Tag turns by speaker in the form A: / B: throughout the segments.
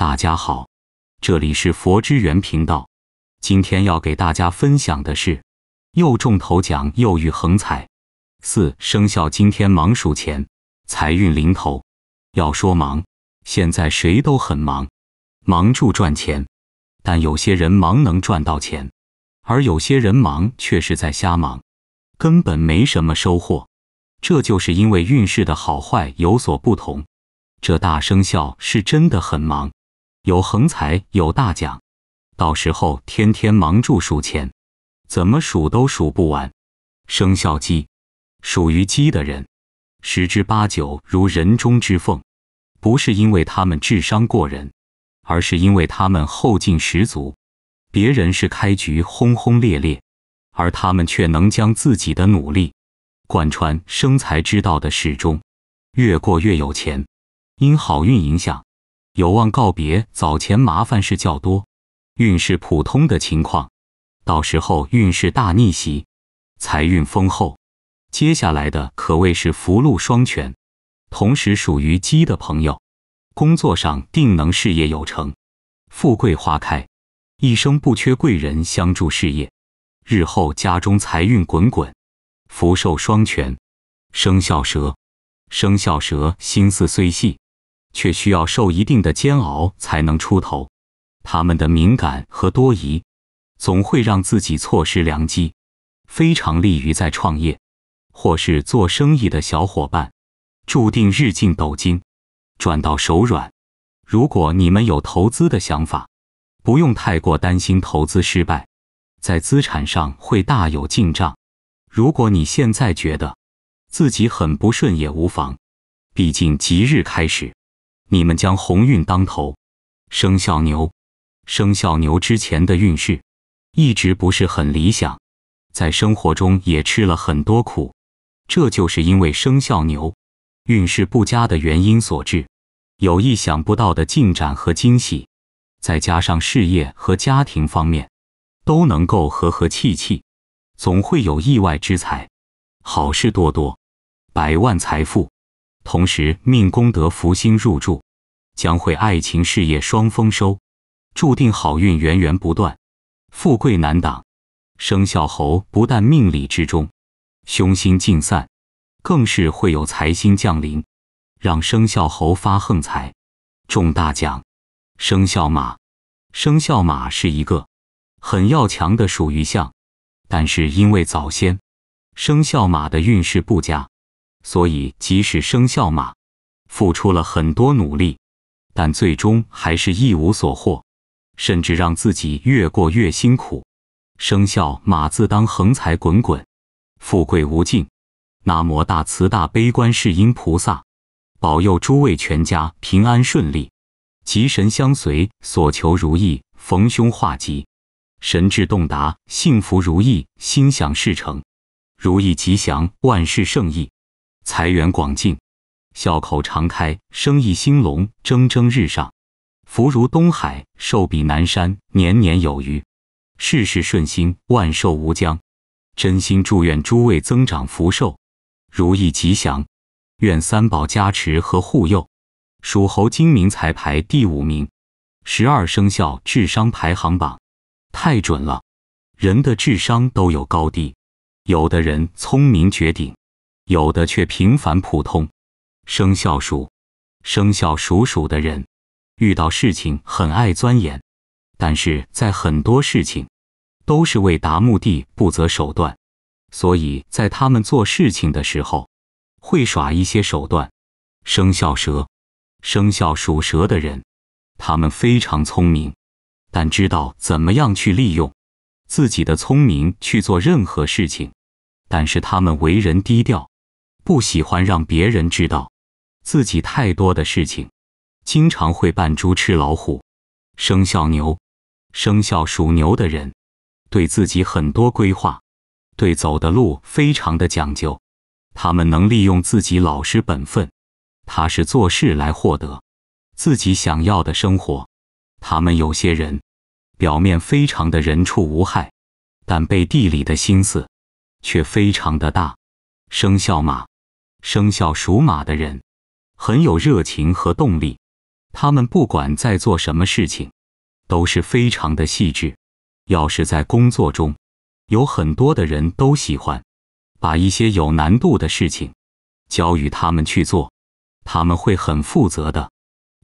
A: 大家好，这里是佛之源频道。今天要给大家分享的是，又中头奖又遇横财。四生肖今天忙数钱，财运临头。要说忙，现在谁都很忙，忙住赚钱。但有些人忙能赚到钱，而有些人忙却是在瞎忙，根本没什么收获。这就是因为运势的好坏有所不同。这大生肖是真的很忙。有横财，有大奖，到时候天天忙住数钱，怎么数都数不完。生肖鸡，属于鸡的人，十之八九如人中之凤，不是因为他们智商过人，而是因为他们后劲十足。别人是开局轰轰烈烈，而他们却能将自己的努力贯穿生财之道的始终，越过越有钱。因好运影响。有望告别早前麻烦事较多、运势普通的情况，到时候运势大逆袭，财运丰厚。接下来的可谓是福禄双全。同时属于鸡的朋友，工作上定能事业有成，富贵花开，一生不缺贵人相助。事业日后家中财运滚滚，福寿双全。生肖蛇，生肖蛇心思虽细。却需要受一定的煎熬才能出头，他们的敏感和多疑，总会让自己错失良机，非常利于在创业或是做生意的小伙伴，注定日进斗金，赚到手软。如果你们有投资的想法，不用太过担心投资失败，在资产上会大有进账。如果你现在觉得自己很不顺也无妨，毕竟吉日开始。你们将鸿运当头，生肖牛，生肖牛之前的运势一直不是很理想，在生活中也吃了很多苦，这就是因为生肖牛运势不佳的原因所致。有意想不到的进展和惊喜，再加上事业和家庭方面都能够和和气气，总会有意外之财，好事多多，百万财富，同时命功德福星入住。将会爱情事业双丰收，注定好运源源不断，富贵难挡。生肖猴不但命理之中，凶星尽散，更是会有财星降临，让生肖猴发横财、中大奖。生肖马，生肖马是一个很要强的属鱼象，但是因为早先生肖马的运势不佳，所以即使生肖马付出了很多努力。但最终还是一无所获，甚至让自己越过越辛苦。生肖马自当横财滚滚，富贵无尽。南无大慈大悲观世音菩萨，保佑诸位全家平安顺利，吉神相随，所求如意，逢凶化吉，神智洞达，幸福如意，心想事成，如意吉祥，万事胜意，财源广进。笑口常开，生意兴隆，蒸蒸日上，福如东海，寿比南山，年年有余，事事顺心，万寿无疆。真心祝愿诸位增长福寿，如意吉祥。愿三宝加持和护佑。属猴精明才排第五名，十二生肖智商排行榜，太准了。人的智商都有高低，有的人聪明绝顶，有的却平凡普通。生肖属，生肖属鼠的人，遇到事情很爱钻研，但是在很多事情都是为达目的不择手段，所以在他们做事情的时候会耍一些手段。生肖蛇，生肖属蛇的人，他们非常聪明，但知道怎么样去利用自己的聪明去做任何事情，但是他们为人低调，不喜欢让别人知道。自己太多的事情，经常会扮猪吃老虎。生肖牛，生肖属牛的人，对自己很多规划，对走的路非常的讲究。他们能利用自己老实本分、踏实做事来获得自己想要的生活。他们有些人表面非常的人畜无害，但背地里的心思却非常的大。生肖马，生肖属马的人。很有热情和动力，他们不管在做什么事情，都是非常的细致。要是在工作中，有很多的人都喜欢把一些有难度的事情交予他们去做，他们会很负责的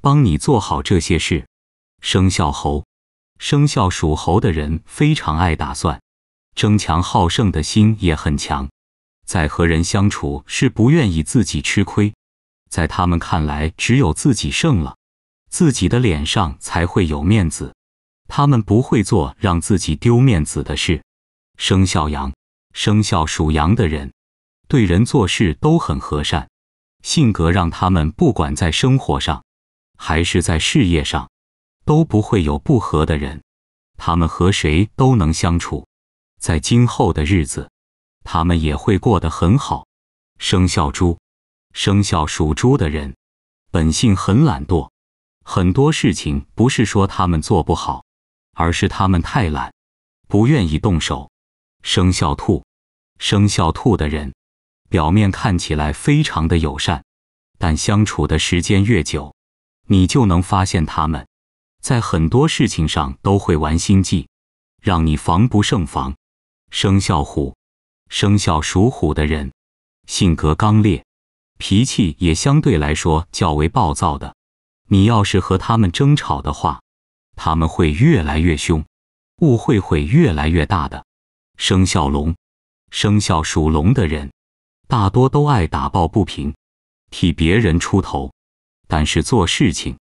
A: 帮你做好这些事。生肖猴，生肖属猴的人非常爱打算，争强好胜的心也很强，在和人相处是不愿意自己吃亏。在他们看来，只有自己胜了，自己的脸上才会有面子。他们不会做让自己丢面子的事。生肖羊，生肖属羊的人，对人做事都很和善，性格让他们不管在生活上，还是在事业上，都不会有不和的人。他们和谁都能相处，在今后的日子，他们也会过得很好。生肖猪。生肖属猪的人，本性很懒惰，很多事情不是说他们做不好，而是他们太懒，不愿意动手。生肖兔，生肖兔的人，表面看起来非常的友善，但相处的时间越久，你就能发现他们在很多事情上都会玩心计，让你防不胜防。生肖虎，生肖属虎的人，性格刚烈。脾气也相对来说较为暴躁的，你要是和他们争吵的话，他们会越来越凶，误会会越来越大的。生肖龙，生肖属龙的人，大多都爱打抱不平，替别人出头，但是做事情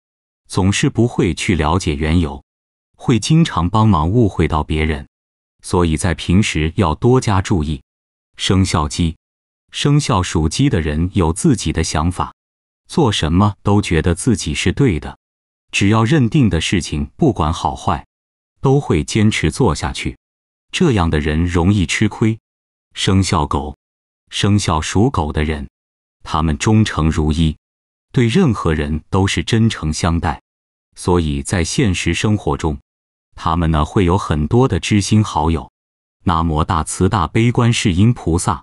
A: 总是不会去了解缘由，会经常帮忙误会到别人，所以在平时要多加注意。生肖鸡。生肖属鸡的人有自己的想法，做什么都觉得自己是对的，只要认定的事情，不管好坏，都会坚持做下去。这样的人容易吃亏。生肖狗，生肖属狗的人，他们忠诚如一，对任何人都是真诚相待，所以在现实生活中，他们呢会有很多的知心好友。那么大慈大悲观世音菩萨。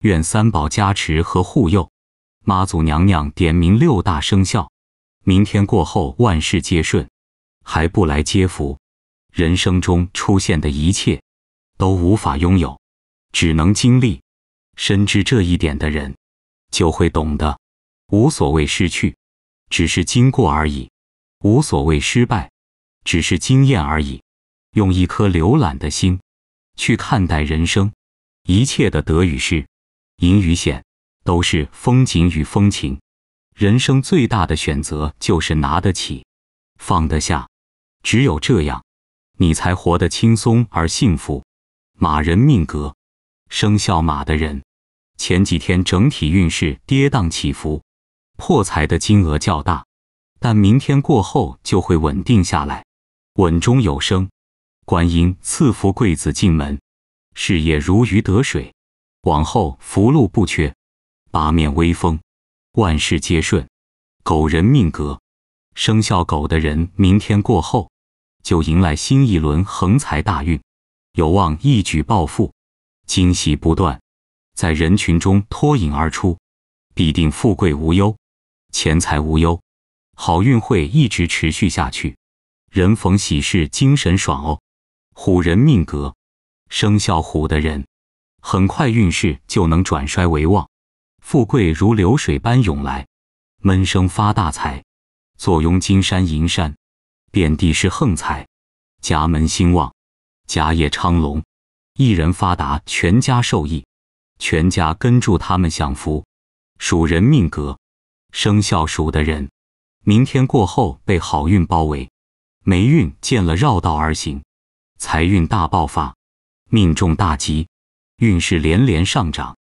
A: 愿三宝加持和护佑，妈祖娘娘点名六大生肖，明天过后万事皆顺，还不来接福，人生中出现的一切都无法拥有，只能经历。深知这一点的人，就会懂得，无所谓失去，只是经过而已；无所谓失败，只是经验而已。用一颗浏览的心去看待人生，一切的得与失。银与线，都是风景与风情。人生最大的选择就是拿得起，放得下。只有这样，你才活得轻松而幸福。马人命格，生肖马的人，前几天整体运势跌宕起伏，破财的金额较大，但明天过后就会稳定下来，稳中有升。观音赐福，贵子进门，事业如鱼得水。往后福禄不缺，八面威风，万事皆顺。狗人命格，生肖狗的人，明天过后就迎来新一轮横财大运，有望一举暴富，惊喜不断，在人群中脱颖而出，必定富贵无忧，钱财无忧，好运会一直持续下去。人逢喜事精神爽哦。虎人命格，生肖虎的人。很快运势就能转衰为旺，富贵如流水般涌来，闷声发大财，坐拥金山银山，遍地是横财，家门兴旺，家业昌隆，一人发达，全家受益，全家跟住他们享福。属人命格，生肖属的人，明天过后被好运包围，霉运见了绕道而行，财运大爆发，命中大吉。运势连连上涨，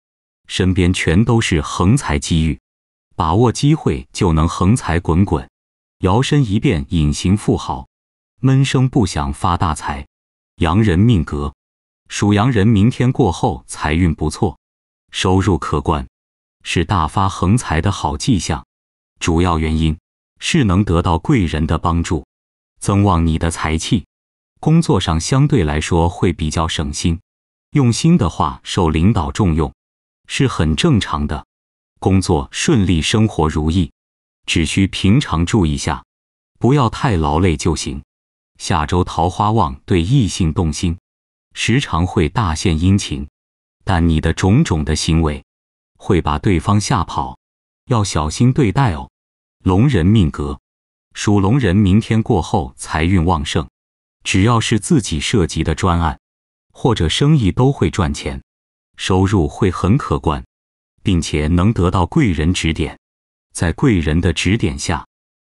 A: 身边全都是横财机遇，把握机会就能横财滚滚，摇身一变隐形富豪，闷声不响发大财。阳人命格，属羊人明天过后财运不错，收入可观，是大发横财的好迹象。主要原因是能得到贵人的帮助，增旺你的财气，工作上相对来说会比较省心。用心的话，受领导重用是很正常的，工作顺利，生活如意，只需平常注意下，不要太劳累就行。下周桃花旺，对异性动心，时常会大献殷勤，但你的种种的行为会把对方吓跑，要小心对待哦。龙人命格，属龙人，明天过后财运旺盛，只要是自己涉及的专案。或者生意都会赚钱，收入会很可观，并且能得到贵人指点。在贵人的指点下，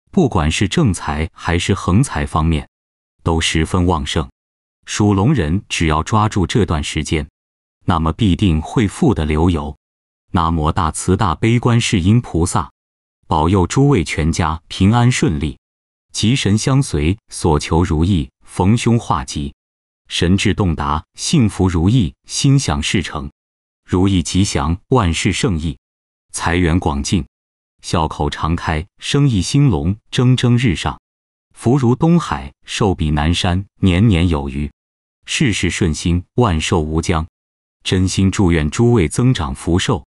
A: 不管是正财还是横财方面，都十分旺盛。属龙人只要抓住这段时间，那么必定会富得流油。南无大慈大悲观世音菩萨，保佑诸位全家平安顺利，吉神相随，所求如意，逢凶化吉。神智洞达，幸福如意，心想事成，如意吉祥，万事胜意，财源广进，笑口常开，生意兴隆，蒸蒸日上，福如东海，寿比南山，年年有余，事事顺心，万寿无疆。真心祝愿诸位增长福寿，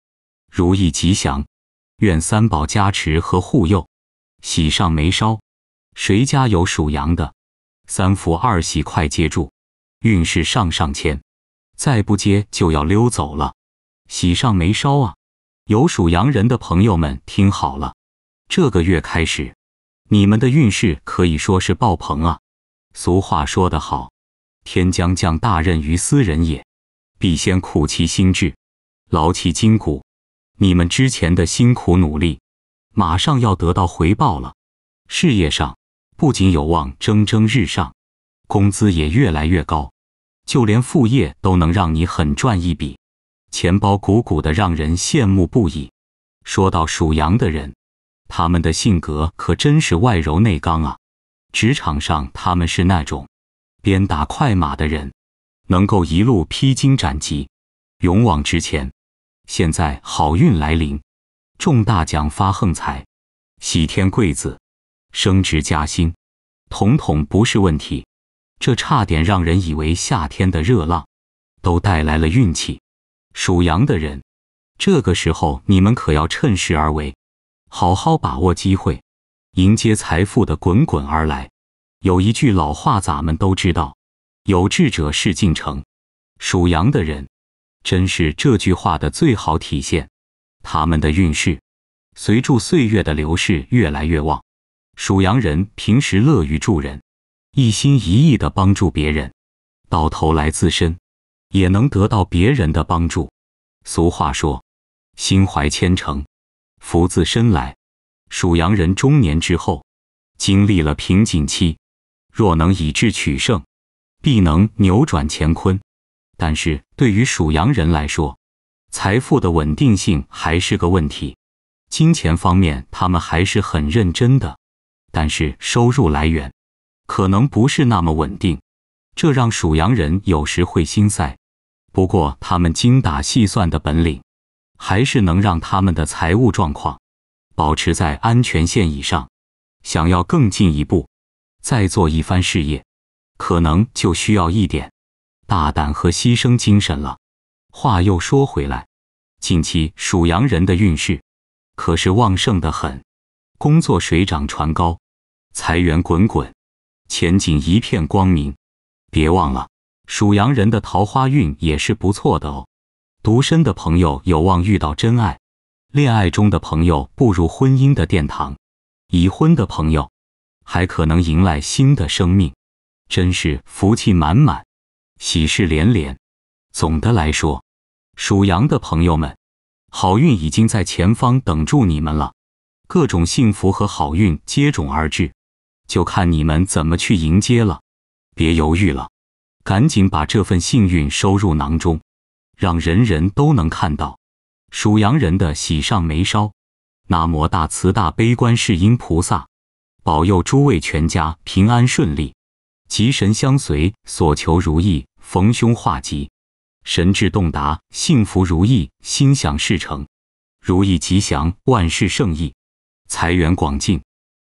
A: 如意吉祥，愿三宝加持和护佑，喜上眉梢。谁家有属羊的？三福二喜，快接住！运势上上签，再不接就要溜走了，喜上眉梢啊！有属羊人的朋友们听好了，这个月开始，你们的运势可以说是爆棚啊！俗话说得好，天将降大任于斯人也，必先苦其心志，劳其筋骨。你们之前的辛苦努力，马上要得到回报了。事业上不仅有望蒸蒸日上。工资也越来越高，就连副业都能让你狠赚一笔，钱包鼓鼓的让人羡慕不已。说到属羊的人，他们的性格可真是外柔内刚啊。职场上他们是那种鞭打快马的人，能够一路披荆斩棘，勇往直前。现在好运来临，中大奖发横财，喜添贵子，升职加薪，统统不是问题。这差点让人以为夏天的热浪，都带来了运气。属羊的人，这个时候你们可要趁势而为，好好把握机会，迎接财富的滚滚而来。有一句老话，咱们都知道：有志者事竟成。属羊的人，真是这句话的最好体现。他们的运势，随着岁月的流逝越来越旺。属羊人平时乐于助人。一心一意的帮助别人，到头来自身也能得到别人的帮助。俗话说：“心怀千诚，福自身来。”属羊人中年之后经历了瓶颈期，若能以智取胜，必能扭转乾坤。但是对于属羊人来说，财富的稳定性还是个问题。金钱方面，他们还是很认真的，但是收入来源。可能不是那么稳定，这让属羊人有时会心塞。不过，他们精打细算的本领，还是能让他们的财务状况保持在安全线以上。想要更进一步，再做一番事业，可能就需要一点大胆和牺牲精神了。话又说回来，近期属羊人的运势可是旺盛的很，工作水涨船高，财源滚滚。前景一片光明，别忘了，属羊人的桃花运也是不错的哦。独身的朋友有望遇到真爱，恋爱中的朋友步入婚姻的殿堂，已婚的朋友还可能迎来新的生命，真是福气满满，喜事连连。总的来说，属羊的朋友们，好运已经在前方等住你们了，各种幸福和好运接踵而至。就看你们怎么去迎接了，别犹豫了，赶紧把这份幸运收入囊中，让人人都能看到。属羊人的喜上眉梢，南无大慈大悲观世音菩萨，保佑诸位全家平安顺利，吉神相随，所求如意，逢凶化吉，神志洞达，幸福如意，心想事成，如意吉祥，万事胜意，财源广进。